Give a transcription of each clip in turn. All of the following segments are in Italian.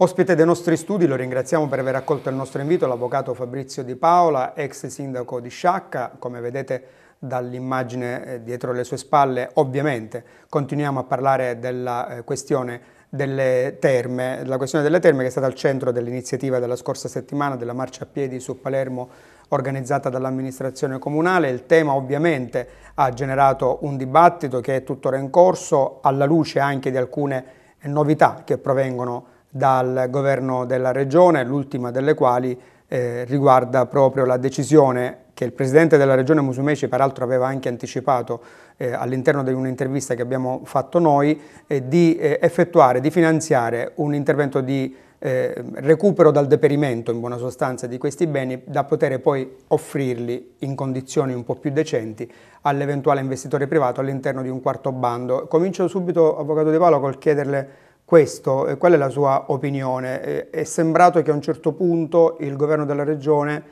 Ospite dei nostri studi, lo ringraziamo per aver accolto il nostro invito, l'avvocato Fabrizio Di Paola, ex sindaco di Sciacca, come vedete dall'immagine eh, dietro le sue spalle, ovviamente continuiamo a parlare della eh, questione delle terme, la questione delle terme che è stata al centro dell'iniziativa della scorsa settimana della marcia a piedi su Palermo organizzata dall'amministrazione comunale. Il tema ovviamente ha generato un dibattito che è tuttora in corso alla luce anche di alcune novità che provengono dal governo della regione, l'ultima delle quali eh, riguarda proprio la decisione che il presidente della regione Musumeci peraltro aveva anche anticipato eh, all'interno di un'intervista che abbiamo fatto noi, eh, di eh, effettuare, di finanziare un intervento di eh, recupero dal deperimento in buona sostanza di questi beni da poter poi offrirli in condizioni un po' più decenti all'eventuale investitore privato all'interno di un quarto bando. Comincio subito, Avvocato De Palo, col chiederle questo, eh, qual è la sua opinione? Eh, è sembrato che a un certo punto il governo della regione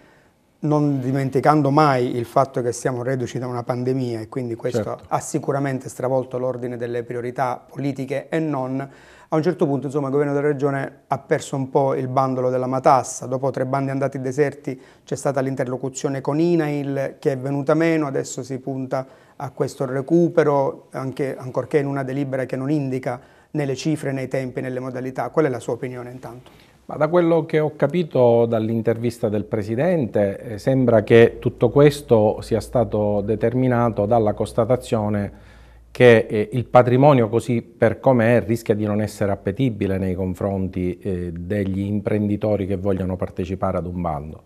non dimenticando mai il fatto che siamo reduci da una pandemia e quindi questo certo. ha sicuramente stravolto l'ordine delle priorità politiche e non, a un certo punto insomma, il governo della regione ha perso un po' il bandolo della matassa, dopo tre bandi andati deserti c'è stata l'interlocuzione con INAIL che è venuta meno, adesso si punta a questo recupero, anche, ancorché in una delibera che non indica nelle cifre, nei tempi, nelle modalità. Qual è la sua opinione intanto? Ma da quello che ho capito dall'intervista del Presidente eh, sembra che tutto questo sia stato determinato dalla constatazione che eh, il patrimonio così per com'è rischia di non essere appetibile nei confronti eh, degli imprenditori che vogliono partecipare ad un bando.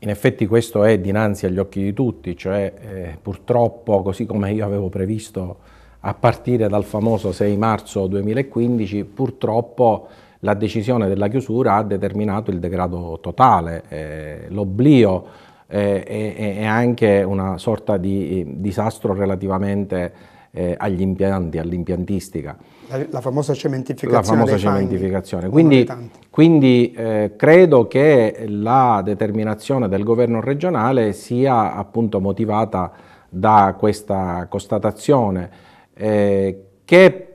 In effetti questo è dinanzi agli occhi di tutti, cioè purtroppo così come io avevo previsto a partire dal famoso 6 marzo 2015, purtroppo la decisione della chiusura ha determinato il degrado totale, eh, l'oblio eh, e, e, anche una sorta di eh, disastro relativamente eh, agli impianti, all'impiantistica. La, la, famosa cementificazione. La famosa cementificazione. Quindi, quindi eh, credo che la determinazione del governo regionale sia appunto motivata da questa constatazione eh, che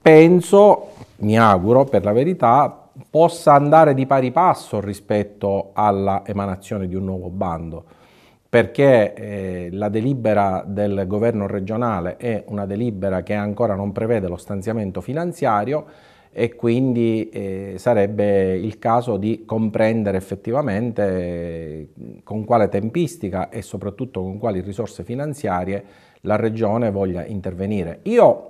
penso, mi auguro per la verità, possa andare di pari passo rispetto alla emanazione di un nuovo bando, perché eh, la delibera del governo regionale è una delibera che ancora non prevede lo stanziamento finanziario e quindi eh, sarebbe il caso di comprendere effettivamente eh, con quale tempistica e soprattutto con quali risorse finanziarie la Regione voglia intervenire. Io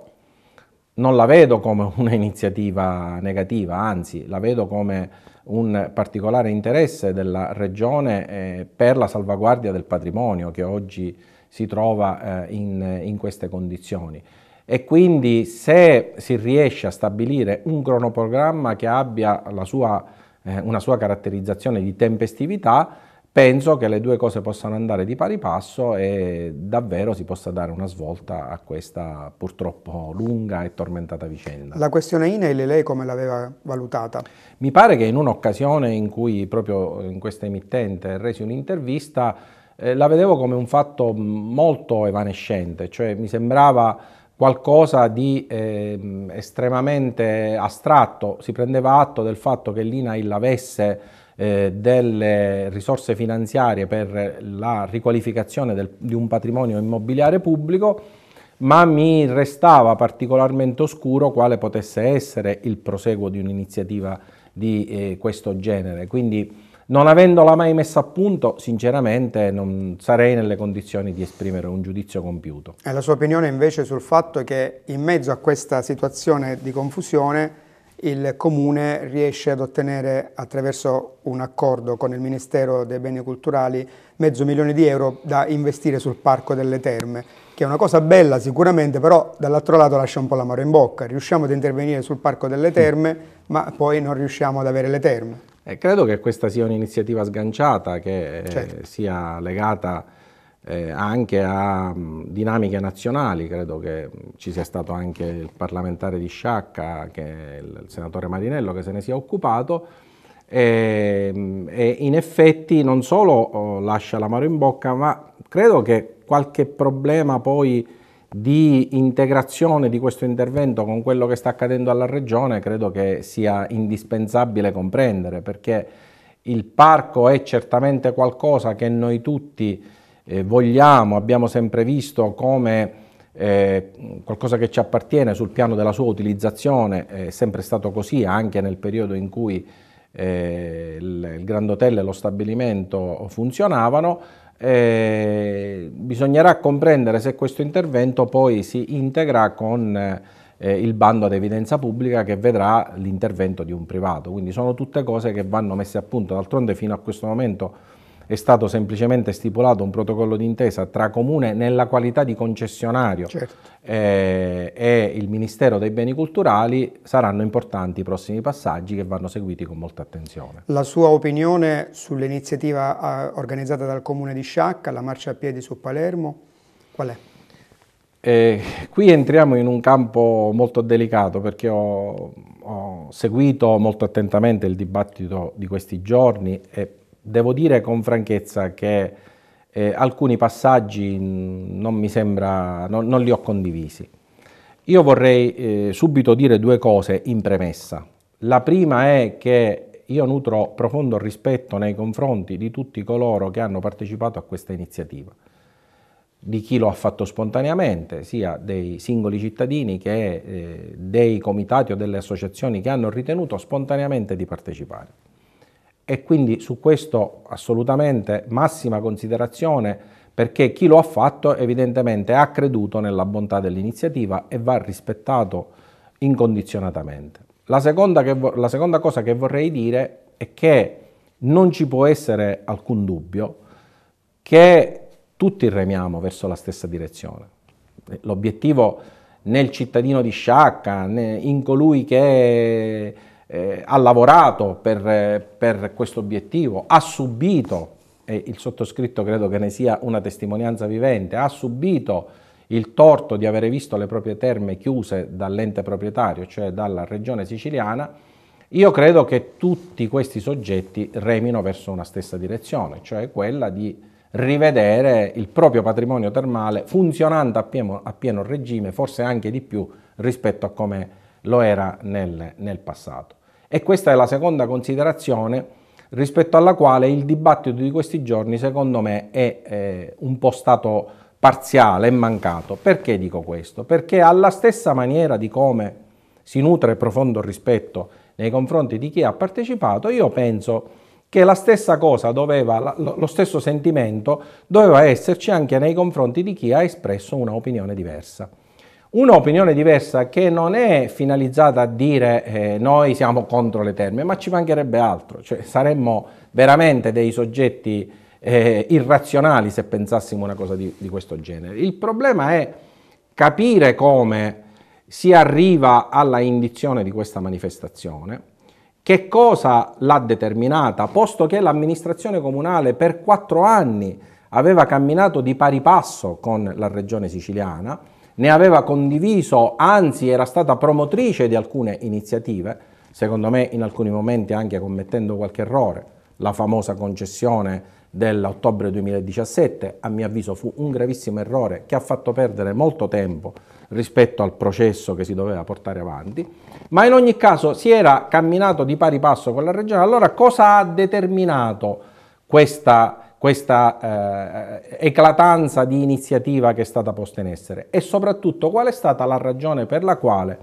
non la vedo come un'iniziativa negativa, anzi la vedo come un particolare interesse della Regione eh, per la salvaguardia del patrimonio che oggi si trova eh, in, queste condizioni. E quindi se si riesce a stabilire un cronoprogramma che abbia sua, eh, una sua caratterizzazione di tempestività, penso che le due cose possano andare di pari passo e davvero si possa dare una svolta a questa purtroppo lunga e tormentata vicenda. La questione INAIL lei come l'aveva valutata? Mi pare che in un'occasione in cui proprio in questa emittente resi un'intervista eh, la vedevo come un fatto molto evanescente, cioè mi sembrava qualcosa di eh, estremamente astratto, si prendeva atto del fatto che l'INAIL avesse eh, delle risorse finanziarie per la riqualificazione del, di un patrimonio immobiliare pubblico, ma mi restava particolarmente oscuro quale potesse essere il proseguo di un'iniziativa di eh, questo genere. Quindi, non avendola mai messa a punto, sinceramente non sarei nelle condizioni di esprimere un giudizio compiuto. E la sua opinione invece sul fatto che in mezzo a questa situazione di confusione il Comune riesce ad ottenere attraverso un accordo con il Ministero dei Beni Culturali mezzo milione di euro da investire sul Parco delle Terme, che è una cosa bella sicuramente, però dall'altro lato lascia un po' l'amore in bocca. Riusciamo ad intervenire sul Parco delle Terme, ma poi non riusciamo ad avere le terme. Eh, credo che questa sia un'iniziativa sganciata, che eh, certo. sia legata eh, anche a mm, dinamiche nazionali, credo che mm, ci sia stato anche il parlamentare di Sciacca, che il, il senatore Marinello, che se ne sia occupato, e, mm, e in effetti non solo oh, lascia l'amaro in bocca, ma credo che qualche problema poi di integrazione di questo intervento con quello che sta accadendo alla Regione credo che sia indispensabile comprendere perché il parco è certamente qualcosa che noi tutti eh, vogliamo, abbiamo sempre visto come eh, qualcosa che ci appartiene sul piano della sua utilizzazione, è sempre stato così anche nel periodo in cui eh, il, il Grand Hotel e lo stabilimento funzionavano, eh, bisognerà comprendere se questo intervento poi si integra con eh, il bando ad evidenza pubblica che vedrà l'intervento di un privato, quindi sono tutte cose che vanno messe a punto, d'altronde fino a questo momento è stato semplicemente stipulato un protocollo d'intesa tra Comune nella qualità di concessionario certo. eh, e il Ministero dei Beni Culturali, saranno importanti i prossimi passaggi che vanno seguiti con molta attenzione. La sua opinione sull'iniziativa eh, organizzata dal Comune di Sciacca, la marcia a piedi su Palermo, qual è? Eh, qui entriamo in un campo molto delicato perché ho, ho, seguito molto attentamente il dibattito di questi giorni e devo dire con franchezza che eh, alcuni passaggi non mi sembra, non, non li ho condivisi. Io vorrei eh, subito dire due cose in premessa. La prima è che io nutro profondo rispetto nei confronti di tutti coloro che hanno partecipato a questa iniziativa, di chi lo ha fatto spontaneamente, sia dei singoli cittadini che eh, dei comitati o delle associazioni che hanno ritenuto spontaneamente di partecipare e quindi su questo assolutamente massima considerazione perché chi lo ha fatto evidentemente ha creduto nella bontà dell'iniziativa e va rispettato incondizionatamente. La seconda, che, la seconda cosa che vorrei dire è che non ci può essere alcun dubbio che tutti remiamo verso la stessa direzione. Eh, l'obiettivo nel cittadino di Sciacca, in colui che eh, ha lavorato per, per questo obiettivo, ha subito, e il sottoscritto credo che ne sia una testimonianza vivente, ha subito il torto di avere visto le proprie terme chiuse dall'ente proprietario, cioè dalla regione siciliana, io credo che tutti questi soggetti remino verso una stessa direzione, cioè quella di rivedere il proprio patrimonio termale funzionando a pieno, a pieno regime, forse anche di più rispetto a come lo era nel, nel passato. E questa è la seconda considerazione rispetto alla quale il dibattito di questi giorni secondo me è eh, un po' stato parziale e mancato. Perché dico questo? Perché alla stessa maniera di come si nutre profondo rispetto nei confronti di chi ha partecipato, io penso che la stessa cosa doveva, lo stesso sentimento doveva esserci anche nei confronti di chi ha espresso un'opinione diversa. Un'opinione diversa che non è finalizzata a dire eh, noi siamo contro le terme, ma ci mancherebbe altro, cioè saremmo veramente dei soggetti eh, irrazionali se pensassimo una cosa di, di questo genere. Il problema è capire come si arriva alla indizione di questa manifestazione, che cosa l'ha determinata, posto che l'amministrazione comunale per quattro anni aveva camminato di pari passo con la regione siciliana, ne aveva condiviso, anzi era stata promotrice di alcune iniziative, secondo me in alcuni momenti anche commettendo qualche errore, la famosa concessione dell'ottobre 2017, a mio avviso fu un gravissimo errore che ha fatto perdere molto tempo rispetto al processo che si doveva portare avanti, ma in ogni caso si era camminato di pari passo con la Regione, allora cosa ha determinato questa questa eh, eclatanza di iniziativa che è stata posta in essere e soprattutto qual è stata la ragione per la quale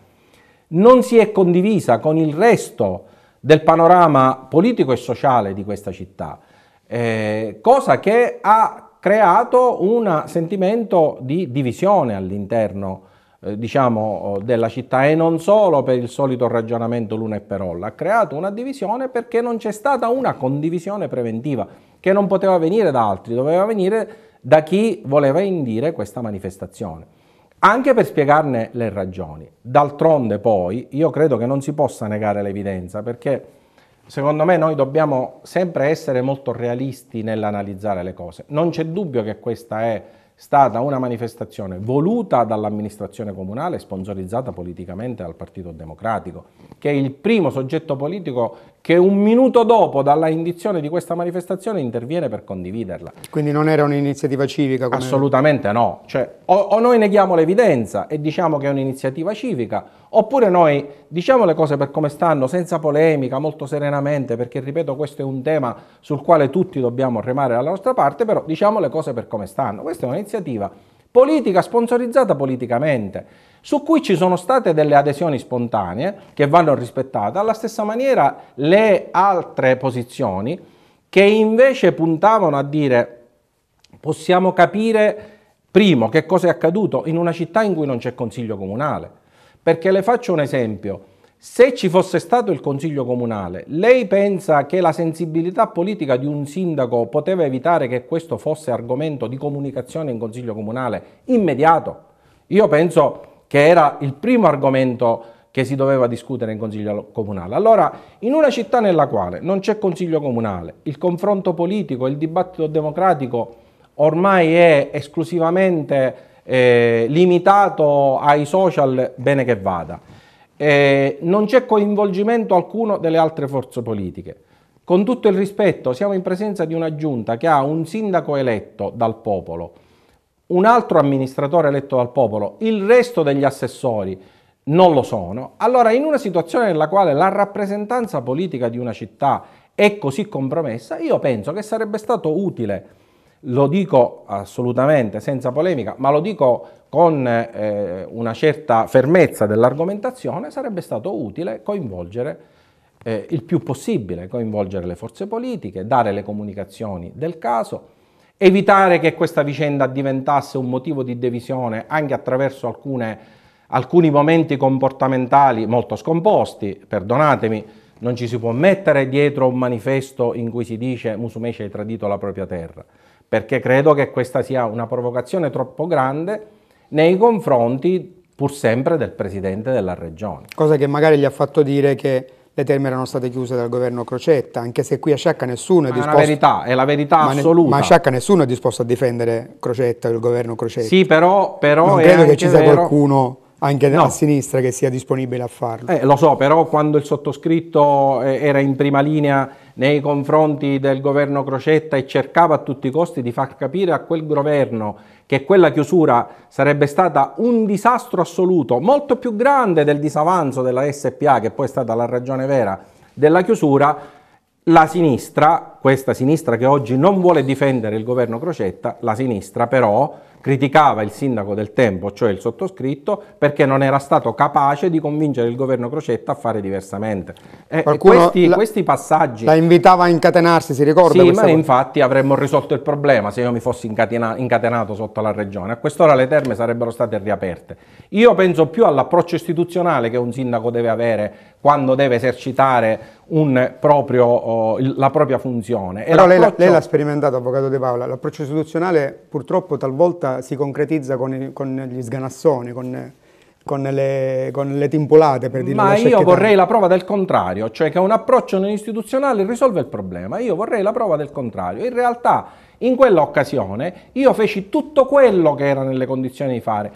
non si è condivisa con il resto del panorama politico e sociale di questa città, eh, cosa che ha creato un sentimento di divisione all'interno eh, diciamo, della città e non solo per il solito ragionamento l'una e per olla, ha creato una divisione perché non c'è stata una condivisione preventiva che non poteva venire da altri, doveva venire da chi voleva indire questa manifestazione, anche per spiegarne le ragioni. D'altronde poi io credo che non si possa negare l'evidenza perché secondo me noi dobbiamo sempre essere molto realisti nell'analizzare le cose. Non c'è dubbio che questa è stata una manifestazione voluta dall'amministrazione comunale, sponsorizzata politicamente dal Partito Democratico, che è il primo soggetto politico che un minuto dopo dalla indizione di questa manifestazione interviene per condividerla. Quindi non era un'iniziativa civica? Come... Assolutamente no. Cioè, o, o, noi neghiamo l'evidenza e diciamo che è un'iniziativa civica, oppure noi diciamo le cose per come stanno, senza polemica, molto serenamente, perché ripeto questo è un tema sul quale tutti dobbiamo remare dalla nostra parte, però diciamo le cose per come stanno. Questa è un'iniziativa Politica sponsorizzata politicamente, su cui ci sono state delle adesioni spontanee che vanno rispettate, alla stessa maniera le altre posizioni che invece puntavano a dire possiamo capire primo che cosa è accaduto in una città in cui non c'è consiglio comunale. Perché le faccio un esempio, se ci fosse stato il Consiglio Comunale, lei pensa che la sensibilità politica di un sindaco poteva evitare che questo fosse argomento di comunicazione in Consiglio Comunale immediato? Io penso che era il primo argomento che si doveva discutere in Consiglio Comunale. Allora, in una città nella quale non c'è Consiglio Comunale, il confronto politico, il dibattito democratico ormai è esclusivamente eh, limitato ai social, bene che vada eh, non c'è coinvolgimento alcuno delle altre forze politiche. Con tutto il rispetto, siamo in presenza di una giunta che ha un sindaco eletto dal popolo, un altro amministratore eletto dal popolo, il resto degli assessori non lo sono. Allora, in una situazione nella quale la rappresentanza politica di una città è così compromessa, io penso che sarebbe stato utile lo dico assolutamente senza polemica, ma lo dico con eh, una certa fermezza dell'argomentazione, sarebbe stato utile coinvolgere eh, il più possibile, coinvolgere le forze politiche, dare le comunicazioni del caso, evitare che questa vicenda diventasse un motivo di divisione anche attraverso alcune, alcuni momenti comportamentali molto scomposti, perdonatemi, non ci si può mettere dietro un manifesto in cui si dice Musumeci hai tradito la propria terra, perché credo che questa sia una provocazione troppo grande nei confronti pur sempre del Presidente della Regione. Cosa che magari gli ha fatto dire che le terme erano state chiuse dal governo Crocetta, anche se qui a Sciacca nessuno è disposto... Ma è la verità, è la verità ma assoluta. ma a Sciacca nessuno è disposto a difendere Crocetta, il governo Crocetta. Sì, però... però non credo che ci sia vero... qualcuno anche no. a sinistra che sia disponibile a farlo. Eh, lo so, però quando il sottoscritto eh, era in prima linea nei confronti del governo Crocetta e cercava a tutti i costi di far capire a quel governo che quella chiusura sarebbe stata un disastro assoluto, molto più grande del disavanzo della SPA, che poi è stata la ragione vera della chiusura, la sinistra, questa sinistra che oggi non vuole difendere il governo Crocetta, la sinistra però criticava il sindaco del tempo, cioè il sottoscritto, perché non era stato capace di convincere il governo Crocetta a fare diversamente. Eh, e questi, la, questi, passaggi... La invitava a incatenarsi, si ricorda? Sì, ma volta? infatti avremmo risolto il problema se io mi fossi incatena, incatenato sotto la regione. A quest'ora le terme sarebbero state riaperte. Io penso più all'approccio istituzionale che un sindaco deve avere quando deve esercitare proprio, oh, la propria funzione. Però lei l'ha sperimentato, Avvocato De Paola, l'approccio istituzionale purtroppo talvolta si concretizza con, con gli sganassoni, con, con, le, con le timpolate per dire Ma io vorrei la prova del contrario, cioè che un approccio non istituzionale risolve il problema. Io vorrei la prova del contrario. In realtà in quell'occasione io feci tutto quello che ero nelle condizioni di fare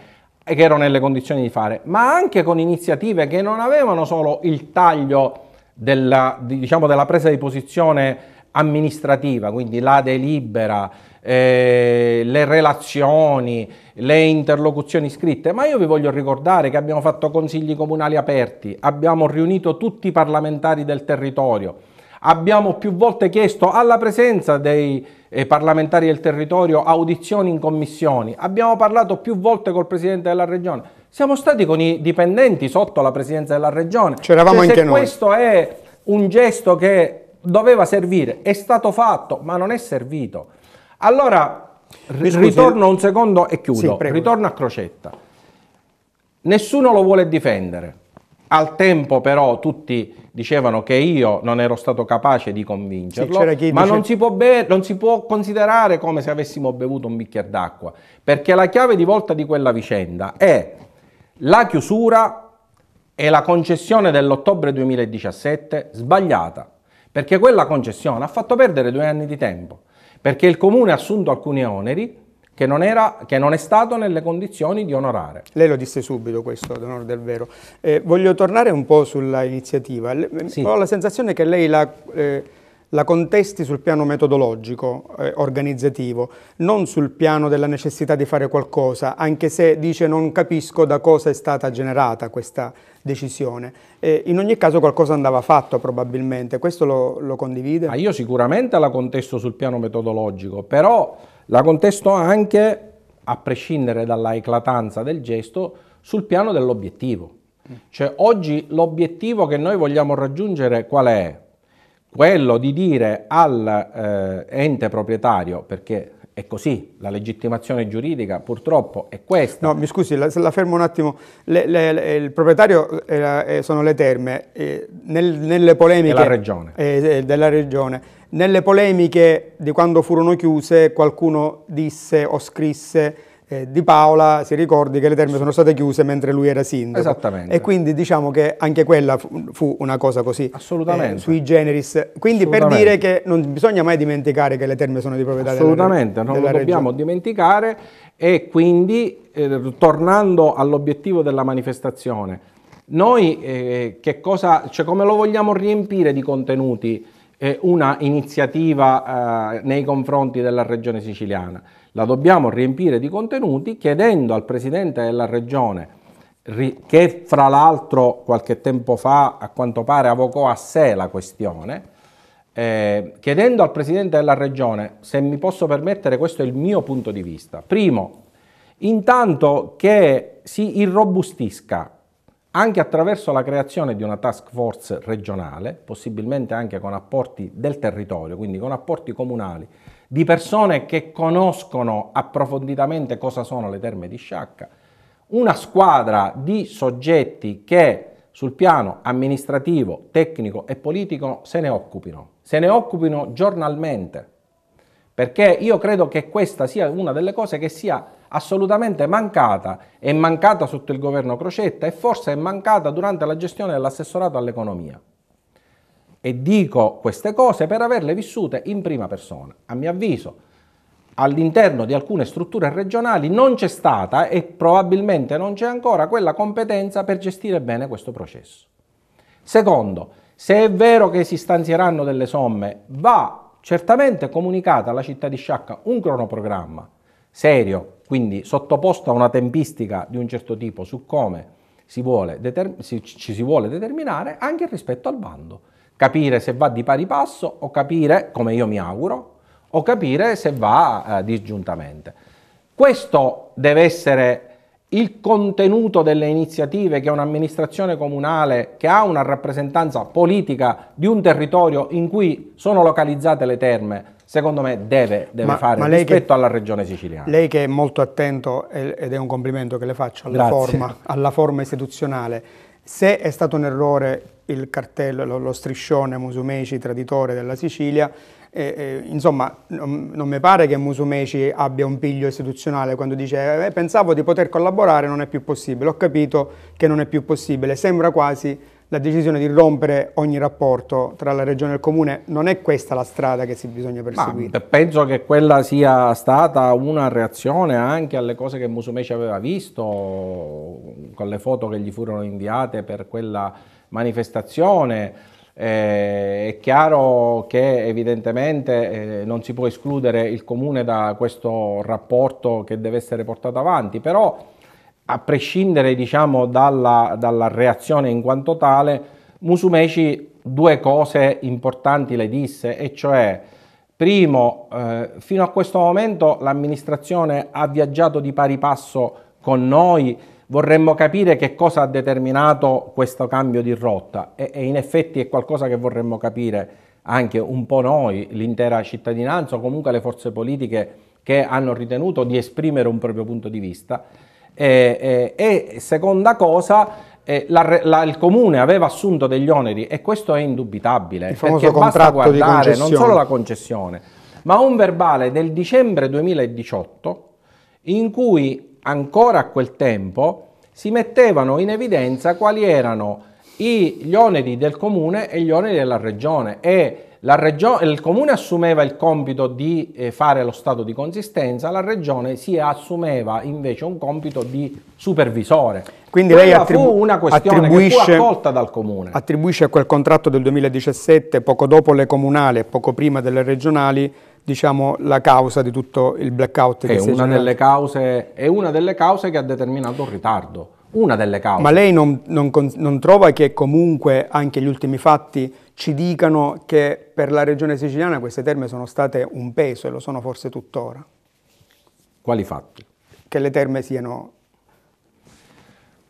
eh, che ero nelle condizioni di fare, ma anche con iniziative che non avevano solo il taglio della, diciamo, della presa di posizione amministrativa, quindi la delibera, eh, le relazioni, le interlocuzioni scritte, ma io vi voglio ricordare che abbiamo fatto consigli comunali aperti, abbiamo riunito tutti i parlamentari del territorio, abbiamo più volte chiesto alla presenza dei eh, parlamentari del territorio audizioni in commissioni, abbiamo parlato più volte col Presidente della Regione, siamo stati con i dipendenti sotto la Presidenza della Regione. C'eravamo cioè, anche noi. Questo è un gesto che doveva servire, è stato fatto, ma non è servito. Allora, Scusi, ritorno un secondo e chiudo, sì, ritorno a Crocetta. Nessuno lo vuole difendere. Al tempo però tutti dicevano che io non ero stato capace di convincerlo, sì, ma non, si non si può considerare come se avessimo bevuto un bicchiere d'acqua, perché la chiave di volta di quella vicenda è la chiusura e la concessione dell'ottobre 2017 sbagliata perché quella concessione ha fatto perdere due anni di tempo, perché il comune ha assunto alcuni oneri che non, era, che non, è stato nelle condizioni di onorare. Lei lo disse subito questo, d'onore del vero. Eh, voglio tornare un po' sulla iniziativa. Sì. Ho la sensazione che lei la... Eh, la contesti sul piano metodologico, eh, organizzativo, non sul piano della necessità di fare qualcosa, anche se dice non capisco da cosa è stata generata questa decisione. Eh, in ogni caso qualcosa andava fatto probabilmente, questo lo, lo condivide? Ma io sicuramente la contesto sul piano metodologico, però la contesto anche, a prescindere dalla eclatanza del gesto, sul piano dell'obiettivo. Mm. Cioè oggi l'obiettivo che noi vogliamo raggiungere qual è? quello di dire all'ente eh, proprietario, perché è così, la legittimazione giuridica purtroppo è questa. No, mi scusi, la, la fermo un attimo. Le, le, le, il proprietario eh, eh sono le terme. Eh, nel, nelle polemiche... Della regione. Eh, eh, della regione. Nelle polemiche di quando furono chiuse qualcuno disse o scrisse eh, di Paola si ricordi che le terme sono state chiuse mentre lui era sindaco. Esattamente. E quindi diciamo che anche quella fu, fu una cosa così. Eh, Assolutamente. Eh, sui generis. Quindi per dire che non bisogna mai dimenticare che le terme sono di proprietà Assolutamente, della, non della lo dobbiamo dimenticare e quindi eh, tornando all'obiettivo della manifestazione, noi eh, che cosa, cioè come lo vogliamo riempire di contenuti una iniziativa nei confronti della regione siciliana? la dobbiamo riempire di contenuti chiedendo al Presidente della Regione, che fra l'altro qualche tempo fa a quanto pare avvocò a sé la questione, eh, chiedendo al Presidente della Regione se mi posso permettere, questo è il mio punto di vista. Primo, intanto che si irrobustisca anche attraverso la creazione di una task force regionale, possibilmente anche con apporti del territorio, quindi con apporti comunali di persone che conoscono approfonditamente cosa sono le terme di sciacca, una squadra di soggetti che sul piano amministrativo, tecnico e politico se ne occupino, se ne occupino giornalmente, perché io credo che questa sia una delle cose che sia assolutamente mancata, è mancata sotto il governo Crocetta e forse è mancata durante la gestione dell'assessorato all'economia. E dico queste cose per averle vissute in prima persona. A mio avviso, all'interno di alcune strutture regionali non c'è stata e probabilmente non c'è ancora quella competenza per gestire bene questo processo. Secondo, se è vero che si stanzieranno delle somme, va certamente comunicata alla città di Sciacca un cronoprogramma serio, quindi sottoposto a una tempistica di un certo tipo su come si vuole si, ci si vuole determinare anche rispetto al bando capire se va di pari passo o capire, come io mi auguro, o capire se va eh, disgiuntamente. Questo deve essere il contenuto delle iniziative che un'amministrazione comunale che ha una rappresentanza politica di un territorio in cui sono localizzate le terme, secondo me deve, deve ma, fare ma rispetto che, alla regione siciliana. Lei che è molto attento, ed è un complimento che le faccio alla, forma, alla forma, istituzionale, se è stato un errore il cartello, lo, lo striscione Musumeci, traditore della Sicilia, eh, eh, insomma non, non, mi pare che Musumeci abbia un piglio istituzionale quando dice eh, pensavo di poter collaborare, non è più possibile, ho capito che non è più possibile, sembra quasi la decisione di rompere ogni rapporto tra la regione e il comune, non è questa la strada che si bisogna perseguire? Ma penso che quella sia stata una reazione anche alle cose che Musumeci aveva visto, con le foto che gli furono inviate per quella manifestazione. Eh, è chiaro che evidentemente eh, non si può escludere il comune da questo rapporto che deve essere portato avanti, però a prescindere diciamo, dalla, dalla, reazione in quanto tale, Musumeci due cose importanti le disse, e cioè, primo, eh, fino a questo momento l'amministrazione ha viaggiato di pari passo con noi, vorremmo capire che cosa ha determinato questo cambio di rotta e, e in effetti è qualcosa che vorremmo capire anche un po' noi, l'intera cittadinanza o comunque le forze politiche che hanno ritenuto di esprimere un proprio punto di vista e, eh, eh, e seconda cosa, eh, la, la, il comune aveva assunto degli oneri e questo è indubitabile il perché basta guardare non solo la concessione ma un verbale del dicembre 2018 in cui ancora a quel tempo si mettevano in evidenza quali erano i, gli oneri del comune e gli oneri della regione e il comune assumeva il compito di eh, fare lo stato di consistenza, la regione si assumeva invece un compito di supervisore. Quindi Quella lei attribu- fu una questione che fu accolta dal comune. Attribuisce a quel contratto del 2017, poco dopo le comunali e poco prima delle regionali, diciamo, la causa di tutto il blackout. È una, cause, è, una delle cause, che ha determinato il ritardo, una delle cause. Ma lei non, non, non trova che comunque anche gli ultimi fatti ci dicano che per la regione siciliana queste terme sono state un peso e lo sono forse tuttora. Quali fatti? Che le terme siano,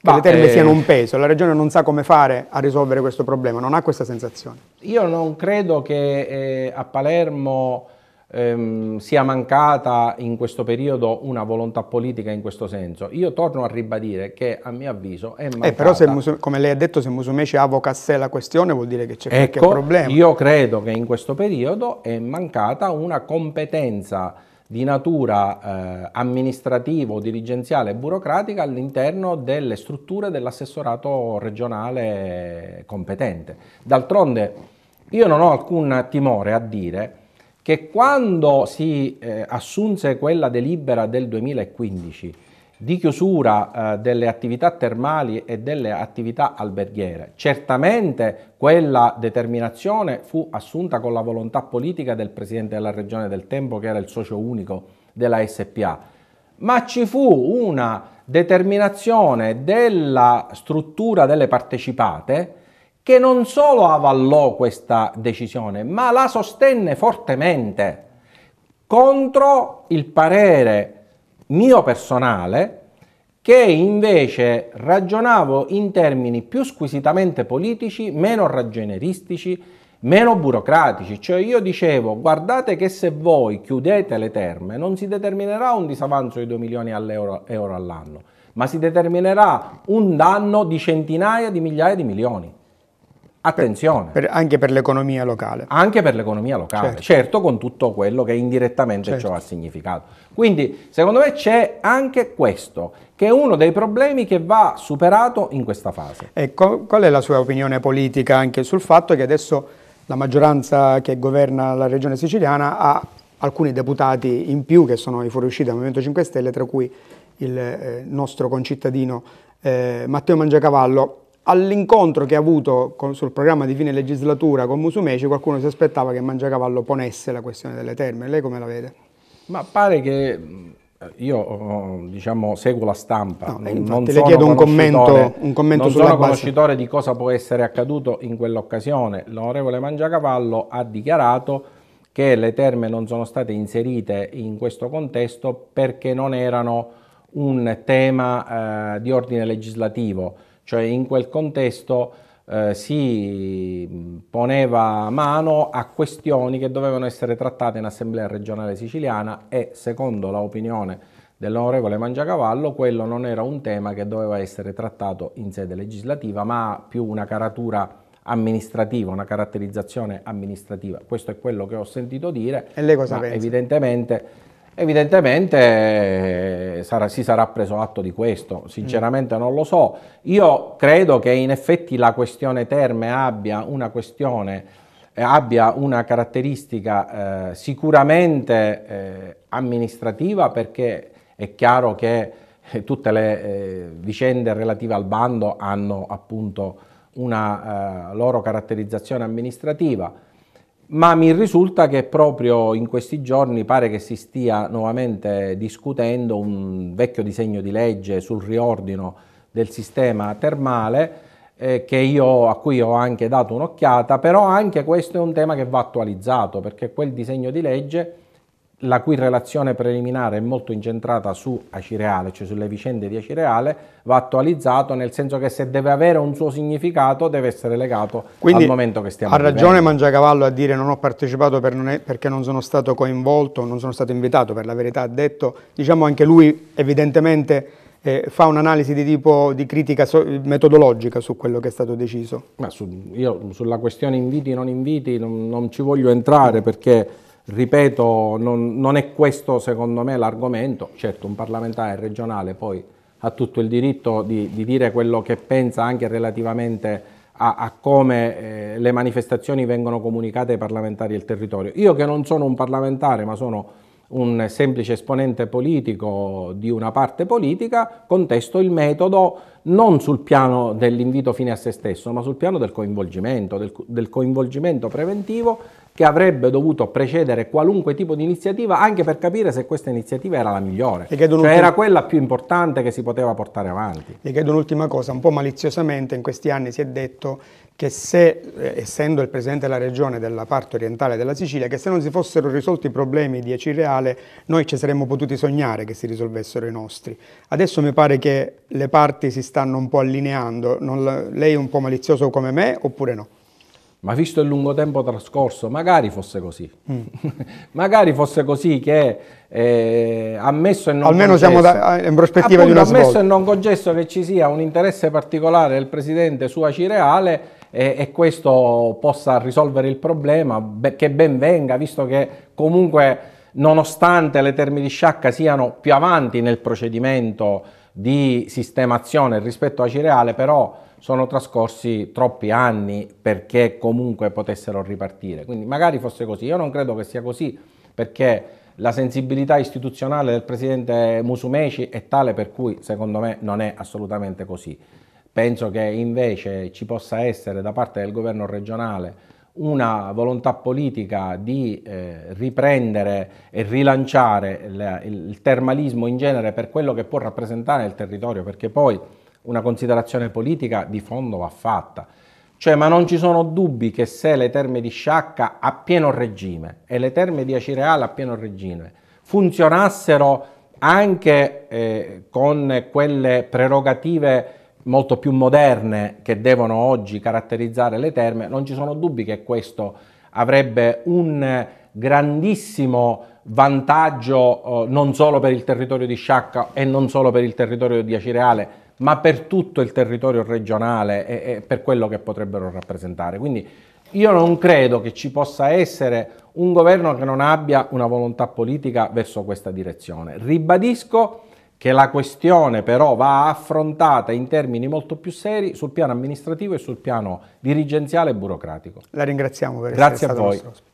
bah, le terme eh... siano un peso, la regione non sa come fare a risolvere questo problema, non ha questa sensazione. Io non credo che eh, a Palermo ehm, sia mancata in questo periodo una volontà politica in questo senso. Io torno a ribadire che a mio avviso è mancata. Eh, però Musu, come lei ha detto se Musumeci avoca a sé la questione vuol dire che c'è ecco, qualche problema. Io credo che in questo periodo è mancata una competenza di natura eh, amministrativa, dirigenziale e burocratica all'interno delle strutture dell'assessorato regionale competente. D'altronde io non ho alcun timore a dire che quando si eh, assunse quella delibera del 2015 di chiusura eh, delle attività termali e delle attività alberghiere, certamente quella determinazione fu assunta con la volontà politica del Presidente della Regione del tempo, che era il socio unico della SPA, ma ci fu una determinazione della struttura delle partecipate che non solo avallò questa decisione, ma la sostenne fortemente contro il parere mio personale che invece ragionavo in termini più squisitamente politici, meno ragioneristici, meno burocratici. Cioè io dicevo, guardate che se voi chiudete le terme non si determinerà un disavanzo di 2 milioni all'euro, euro all'anno, ma si determinerà un danno di centinaia di migliaia di milioni. Attenzione. Per, anche per l'economia locale. Anche per l'economia locale, certo. certo con tutto quello che indirettamente certo. ciò ha significato. Quindi secondo me c'è anche questo, che è uno dei problemi che va superato in questa fase. E qual è la sua opinione politica anche sul fatto che adesso la maggioranza che governa la regione siciliana ha alcuni deputati in più che sono i fuoriusciti dal Movimento 5 Stelle, tra cui il eh, nostro concittadino eh, Matteo Mangiacavallo, All'incontro che ha avuto con, sul programma di fine legislatura con Musumeci qualcuno si aspettava che Mangiacavallo ponesse la questione delle terme, lei come la vede? Ma pare che eh, io oh, diciamo, seguo la stampa, no, eh, non le chiedo un commento, un commento non sono base. conoscitore di cosa può essere accaduto in quell'occasione. L'onorevole Mangiacavallo ha dichiarato che le terme non sono state inserite in questo contesto perché non erano un tema eh, di ordine legislativo cioè in quel contesto eh, si mm, poneva mano a questioni che dovevano essere trattate in assemblea regionale siciliana e secondo l'opinione dell'onorevole Mangiacavallo quello non era un tema che doveva essere trattato in sede legislativa ma più una caratura amministrativa, una caratterizzazione amministrativa. Questo è quello che ho sentito dire. E lei cosa pensa? Evidentemente Evidentemente eh, sarà, si sarà preso atto di questo, sinceramente non lo so. Io credo che in effetti la questione terme abbia una, questione, eh, abbia una caratteristica eh, sicuramente eh, amministrativa perché è chiaro che eh, tutte le vicende relative al bando hanno appunto una loro caratterizzazione amministrativa ma mi risulta che proprio in questi giorni pare che si stia nuovamente discutendo un vecchio disegno di legge sul riordino del sistema termale eh, io, a cui ho anche dato un'occhiata, però anche questo è un tema che va attualizzato perché quel disegno di legge la cui relazione preliminare è molto incentrata su Acireale, cioè sulle vicende di Acireale, va attualizzato nel senso che se deve avere un suo significato deve essere legato Quindi, al momento che stiamo Ha ragione vivendo. Mangiacavallo a dire non ho partecipato per non è, perché non sono stato coinvolto, non sono stato invitato, per la verità ha detto, diciamo anche lui evidentemente eh, fa un'analisi di tipo di critica so metodologica su quello che è stato deciso. Su, io sulla questione inviti non inviti non, non ci voglio entrare perché ripeto, non, non, è questo secondo me l'argomento, certo un parlamentare regionale poi ha tutto il diritto di, di dire quello che pensa anche relativamente a, a come eh, le manifestazioni vengono comunicate ai parlamentari del territorio. Io che non sono un parlamentare ma sono un semplice esponente politico di una parte politica, contesto il metodo non sul piano dell'invito fine a se stesso, ma sul piano del coinvolgimento, del, del coinvolgimento preventivo che avrebbe dovuto precedere qualunque tipo di iniziativa anche per capire se questa iniziativa era la migliore, cioè era quella più importante che si poteva portare avanti. Le chiedo un'ultima cosa, un po' maliziosamente in questi anni si è detto che se, eh, essendo il presidente della regione della parte orientale della Sicilia, che se non si fossero risolti i problemi di Acireale, noi ci saremmo potuti sognare che si risolvessero i nostri. Adesso mi pare che le parti si stanno un po' allineando. Non, lei è un po' malizioso come me oppure no? Ma visto il lungo tempo trascorso, magari fosse così. Mm. magari fosse così che eh, ammesso e non Almeno concesso, siamo da, eh, in prospettiva appunto, di una ammesso svolta. e non concesso che ci sia un interesse particolare del presidente su Acireale e, e questo possa risolvere il problema, beh, che ben venga, visto che comunque nonostante le termini di sciacca siano più avanti nel procedimento di sistemazione rispetto a Cireale, però sono trascorsi troppi anni perché comunque potessero ripartire. Quindi magari fosse così. Io non credo che sia così perché la sensibilità istituzionale del presidente Musumeci è tale per cui secondo me non è assolutamente così. Penso che invece ci possa essere da parte del governo regionale una volontà politica di eh, riprendere e rilanciare il, il, termalismo in genere per quello che può rappresentare il territorio, perché poi una considerazione politica di fondo va fatta. Cioè, ma non ci sono dubbi che se le terme di Sciacca a pieno regime e le terme di Acireale a pieno regime funzionassero anche eh, con quelle prerogative molto più moderne che devono oggi caratterizzare le terme, non ci sono dubbi che questo avrebbe un grandissimo vantaggio eh, non solo per il territorio di Sciacca e non solo per il territorio di Acireale, ma per tutto il territorio regionale e, e per quello che potrebbero rappresentare. Quindi io non credo che ci possa essere un governo che non abbia una volontà politica verso questa direzione. Ribadisco che la questione però va affrontata in termini molto più seri sul piano amministrativo e sul piano dirigenziale e burocratico. La ringraziamo per Grazie essere stato a voi. nostro ospite.